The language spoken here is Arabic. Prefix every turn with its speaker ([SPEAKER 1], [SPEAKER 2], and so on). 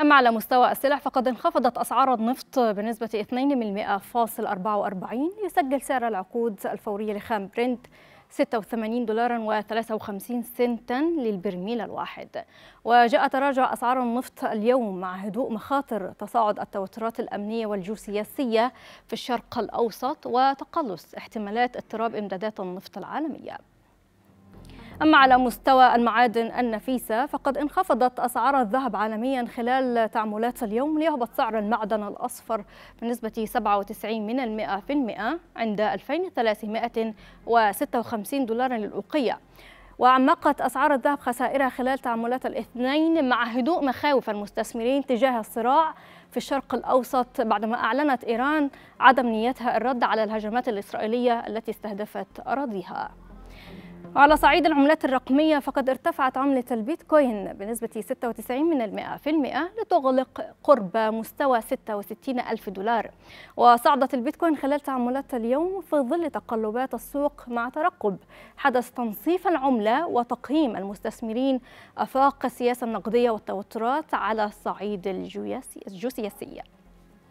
[SPEAKER 1] أما على مستوى السلع فقد انخفضت أسعار النفط بنسبة 2.44 يسجل سعر العقود الفورية لخام برنت 86 دولارا و53 سنتا للبرميل الواحد وجاء تراجع أسعار النفط اليوم مع هدوء مخاطر تصاعد التوترات الأمنية والجيوسياسية في الشرق الأوسط وتقلص احتمالات اضطراب إمدادات النفط العالمية أما على مستوى المعادن النفيسة فقد انخفضت أسعار الذهب عالميا خلال تعاملات اليوم ليهبط سعر المعدن الأصفر بنسبة 97 من المئة في المئة عند 2356 دولارا للأوقية وعمقت أسعار الذهب خسائرها خلال تعاملات الاثنين مع هدوء مخاوف المستثمرين تجاه الصراع في الشرق الأوسط بعدما أعلنت إيران عدم نيتها الرد على الهجمات الإسرائيلية التي استهدفت أراضيها وعلى صعيد العملات الرقمية فقد ارتفعت عملة البيتكوين بنسبة 96% من في المئة لتغلق قرب مستوى 66 ألف دولار وصعدت البيتكوين خلال تعاملات اليوم في ظل تقلبات السوق مع ترقب حدث تنصيف العملة وتقييم المستثمرين أفاق السياسة النقدية والتوترات على الصعيد الجيوسياسي